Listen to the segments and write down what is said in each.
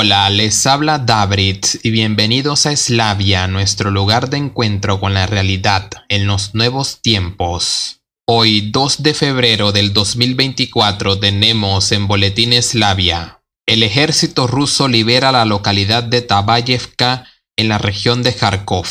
Hola, les habla David y bienvenidos a Eslavia, nuestro lugar de encuentro con la realidad en los nuevos tiempos. Hoy, 2 de febrero del 2024, tenemos en Boletín Eslavia. El ejército ruso libera la localidad de Tabayevka en la región de Kharkov.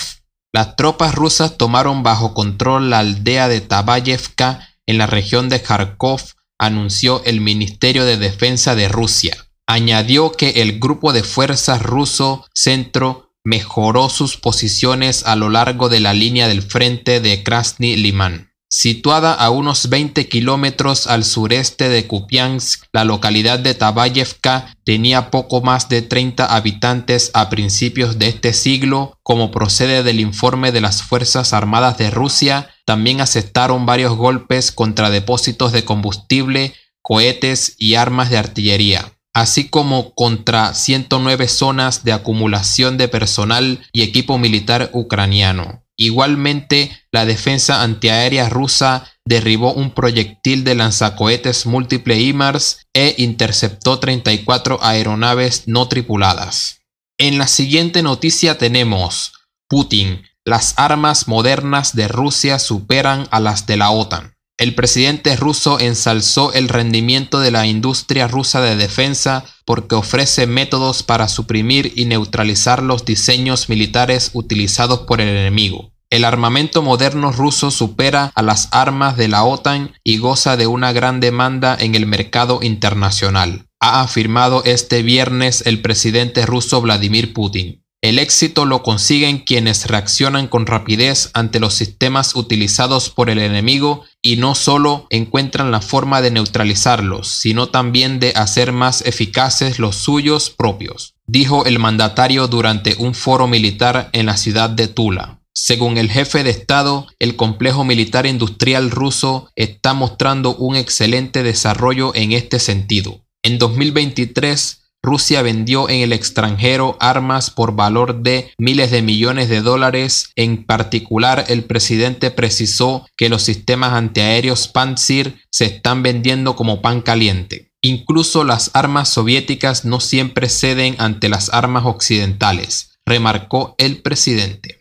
Las tropas rusas tomaron bajo control la aldea de Tabayevka en la región de Kharkov, anunció el Ministerio de Defensa de Rusia. Añadió que el grupo de fuerzas ruso centro mejoró sus posiciones a lo largo de la línea del frente de Krasny Liman. Situada a unos 20 kilómetros al sureste de Kupiansk, la localidad de Tabayevka tenía poco más de 30 habitantes a principios de este siglo, como procede del informe de las Fuerzas Armadas de Rusia. También aceptaron varios golpes contra depósitos de combustible, cohetes y armas de artillería así como contra 109 zonas de acumulación de personal y equipo militar ucraniano. Igualmente, la defensa antiaérea rusa derribó un proyectil de lanzacohetes múltiple IMARS e interceptó 34 aeronaves no tripuladas. En la siguiente noticia tenemos Putin. Las armas modernas de Rusia superan a las de la OTAN. El presidente ruso ensalzó el rendimiento de la industria rusa de defensa porque ofrece métodos para suprimir y neutralizar los diseños militares utilizados por el enemigo. El armamento moderno ruso supera a las armas de la OTAN y goza de una gran demanda en el mercado internacional, ha afirmado este viernes el presidente ruso Vladimir Putin. El éxito lo consiguen quienes reaccionan con rapidez ante los sistemas utilizados por el enemigo y no solo encuentran la forma de neutralizarlos, sino también de hacer más eficaces los suyos propios, dijo el mandatario durante un foro militar en la ciudad de Tula. Según el jefe de Estado, el complejo militar industrial ruso está mostrando un excelente desarrollo en este sentido. En 2023, Rusia vendió en el extranjero armas por valor de miles de millones de dólares. En particular, el presidente precisó que los sistemas antiaéreos Pantsir se están vendiendo como pan caliente. Incluso las armas soviéticas no siempre ceden ante las armas occidentales, remarcó el presidente.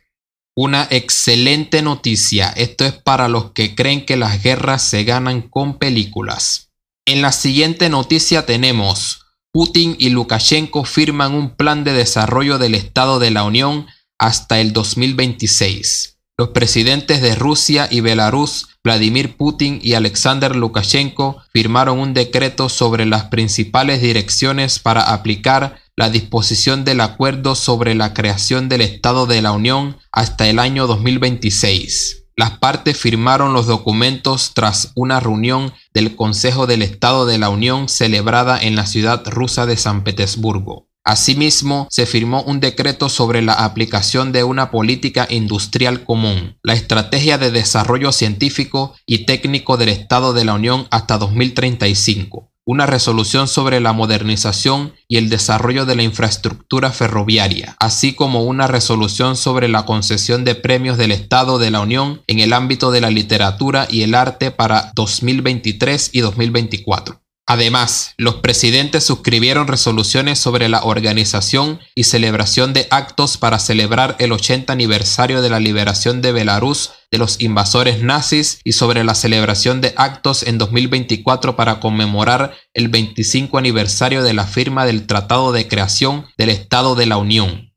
Una excelente noticia, esto es para los que creen que las guerras se ganan con películas. En la siguiente noticia tenemos Putin y Lukashenko firman un plan de desarrollo del Estado de la Unión hasta el 2026. Los presidentes de Rusia y Belarus, Vladimir Putin y Alexander Lukashenko, firmaron un decreto sobre las principales direcciones para aplicar la disposición del acuerdo sobre la creación del Estado de la Unión hasta el año 2026. Las partes firmaron los documentos tras una reunión del Consejo del Estado de la Unión celebrada en la ciudad rusa de San Petersburgo. Asimismo, se firmó un decreto sobre la aplicación de una política industrial común, la Estrategia de Desarrollo Científico y Técnico del Estado de la Unión hasta 2035, una resolución sobre la modernización y el desarrollo de la infraestructura ferroviaria, así como una resolución sobre la concesión de premios del Estado de la Unión en el ámbito de la literatura y el arte para 2023 y 2024. Además, los presidentes suscribieron resoluciones sobre la organización y celebración de actos para celebrar el 80 aniversario de la liberación de Belarus de los invasores nazis y sobre la celebración de actos en 2024 para conmemorar el 25 aniversario de la firma del Tratado de Creación del Estado de la Unión.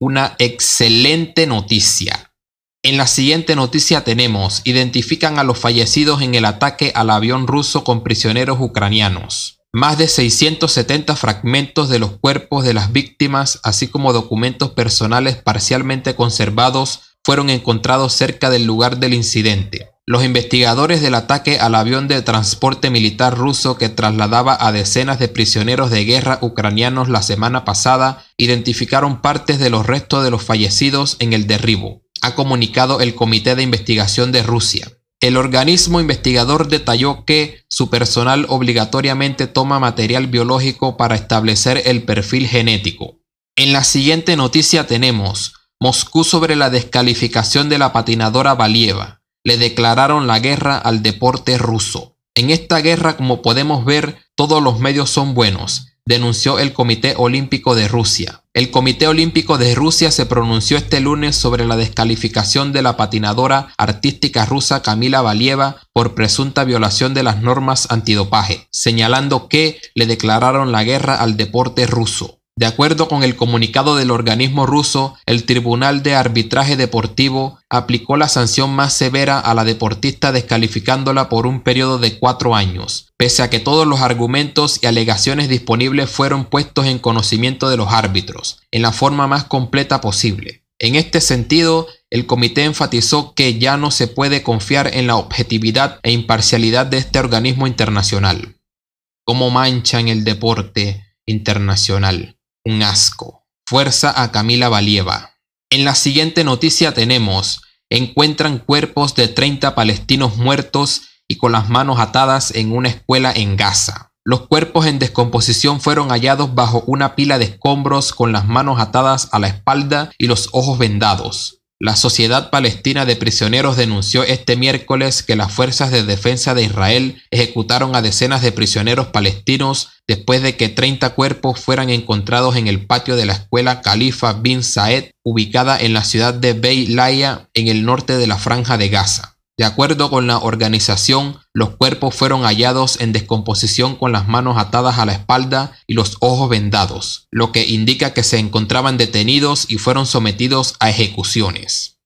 Una excelente noticia. En la siguiente noticia tenemos, identifican a los fallecidos en el ataque al avión ruso con prisioneros ucranianos. Más de 670 fragmentos de los cuerpos de las víctimas, así como documentos personales parcialmente conservados, fueron encontrados cerca del lugar del incidente. Los investigadores del ataque al avión de transporte militar ruso que trasladaba a decenas de prisioneros de guerra ucranianos la semana pasada identificaron partes de los restos de los fallecidos en el derribo ha comunicado el Comité de Investigación de Rusia. El organismo investigador detalló que su personal obligatoriamente toma material biológico para establecer el perfil genético. En la siguiente noticia tenemos Moscú sobre la descalificación de la patinadora Valieva. Le declararon la guerra al deporte ruso. En esta guerra, como podemos ver, todos los medios son buenos, denunció el Comité Olímpico de Rusia. El Comité Olímpico de Rusia se pronunció este lunes sobre la descalificación de la patinadora artística rusa Camila Valieva por presunta violación de las normas antidopaje, señalando que le declararon la guerra al deporte ruso. De acuerdo con el comunicado del organismo ruso, el Tribunal de Arbitraje Deportivo aplicó la sanción más severa a la deportista descalificándola por un periodo de cuatro años, pese a que todos los argumentos y alegaciones disponibles fueron puestos en conocimiento de los árbitros, en la forma más completa posible. En este sentido, el comité enfatizó que ya no se puede confiar en la objetividad e imparcialidad de este organismo internacional. ¿Cómo en el deporte internacional? Un asco. Fuerza a Camila Valieva. En la siguiente noticia tenemos, encuentran cuerpos de 30 palestinos muertos y con las manos atadas en una escuela en Gaza. Los cuerpos en descomposición fueron hallados bajo una pila de escombros con las manos atadas a la espalda y los ojos vendados. La Sociedad Palestina de Prisioneros denunció este miércoles que las fuerzas de defensa de Israel ejecutaron a decenas de prisioneros palestinos después de que 30 cuerpos fueran encontrados en el patio de la escuela Califa bin Saed, ubicada en la ciudad de Beit en el norte de la franja de Gaza. De acuerdo con la organización, los cuerpos fueron hallados en descomposición con las manos atadas a la espalda y los ojos vendados, lo que indica que se encontraban detenidos y fueron sometidos a ejecuciones.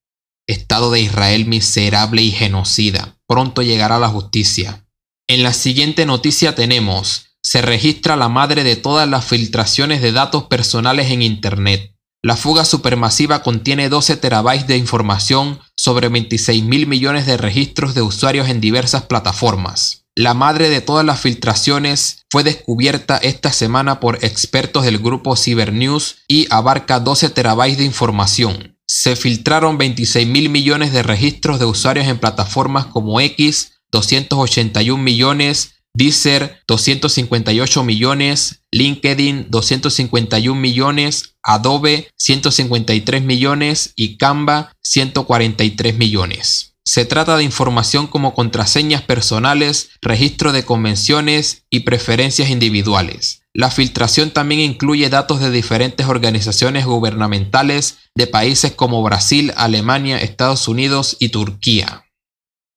Estado de Israel miserable y genocida. Pronto llegará la justicia. En la siguiente noticia tenemos, se registra la madre de todas las filtraciones de datos personales en Internet. La fuga supermasiva contiene 12 terabytes de información sobre 26 mil millones de registros de usuarios en diversas plataformas. La madre de todas las filtraciones fue descubierta esta semana por expertos del grupo Cybernews y abarca 12 terabytes de información. Se filtraron 26 mil millones de registros de usuarios en plataformas como X, 281 millones, Deezer 258 millones, LinkedIn 251 millones, Adobe 153 millones y Canva 143 millones. Se trata de información como contraseñas personales, registro de convenciones y preferencias individuales. La filtración también incluye datos de diferentes organizaciones gubernamentales de países como Brasil, Alemania, Estados Unidos y Turquía.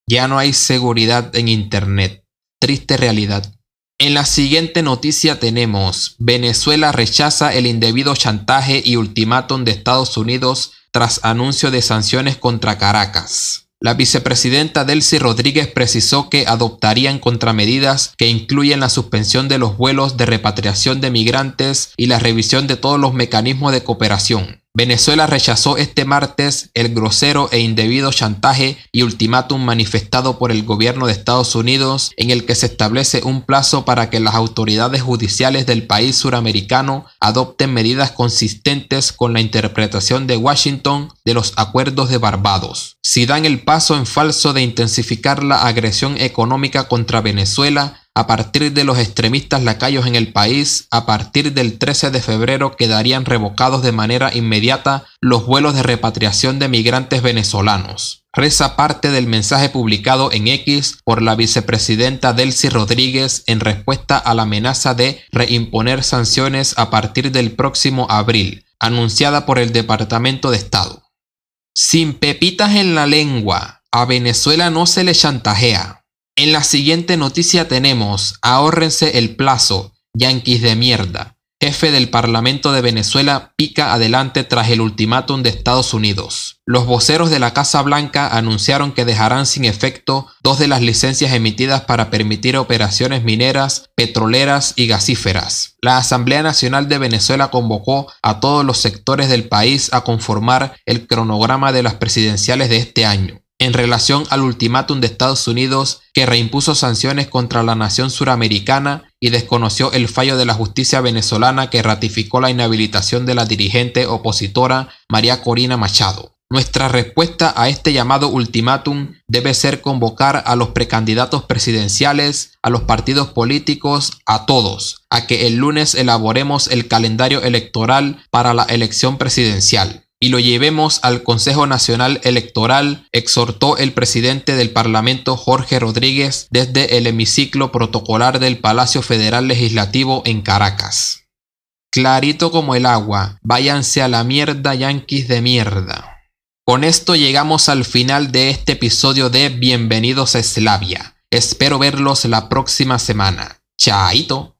Ya no hay seguridad en Internet triste realidad. En la siguiente noticia tenemos, Venezuela rechaza el indebido chantaje y ultimátum de Estados Unidos tras anuncio de sanciones contra Caracas. La vicepresidenta Delcy Rodríguez precisó que adoptarían contramedidas que incluyen la suspensión de los vuelos de repatriación de migrantes y la revisión de todos los mecanismos de cooperación. Venezuela rechazó este martes el grosero e indebido chantaje y ultimátum manifestado por el gobierno de Estados Unidos en el que se establece un plazo para que las autoridades judiciales del país suramericano adopten medidas consistentes con la interpretación de Washington de los acuerdos de Barbados. Si dan el paso en falso de intensificar la agresión económica contra Venezuela, a partir de los extremistas lacayos en el país, a partir del 13 de febrero quedarían revocados de manera inmediata los vuelos de repatriación de migrantes venezolanos. Reza parte del mensaje publicado en X por la vicepresidenta Delcy Rodríguez en respuesta a la amenaza de reimponer sanciones a partir del próximo abril, anunciada por el Departamento de Estado. Sin pepitas en la lengua, a Venezuela no se le chantajea. En la siguiente noticia tenemos, ahórrense el plazo, yanquis de mierda. Jefe del Parlamento de Venezuela pica adelante tras el ultimátum de Estados Unidos. Los voceros de la Casa Blanca anunciaron que dejarán sin efecto dos de las licencias emitidas para permitir operaciones mineras, petroleras y gasíferas. La Asamblea Nacional de Venezuela convocó a todos los sectores del país a conformar el cronograma de las presidenciales de este año en relación al ultimátum de Estados Unidos que reimpuso sanciones contra la nación suramericana y desconoció el fallo de la justicia venezolana que ratificó la inhabilitación de la dirigente opositora María Corina Machado. Nuestra respuesta a este llamado ultimátum debe ser convocar a los precandidatos presidenciales, a los partidos políticos, a todos, a que el lunes elaboremos el calendario electoral para la elección presidencial y lo llevemos al Consejo Nacional Electoral, exhortó el presidente del Parlamento Jorge Rodríguez desde el hemiciclo protocolar del Palacio Federal Legislativo en Caracas. Clarito como el agua, váyanse a la mierda yanquis de mierda. Con esto llegamos al final de este episodio de Bienvenidos a Eslavia. Espero verlos la próxima semana. Chaito.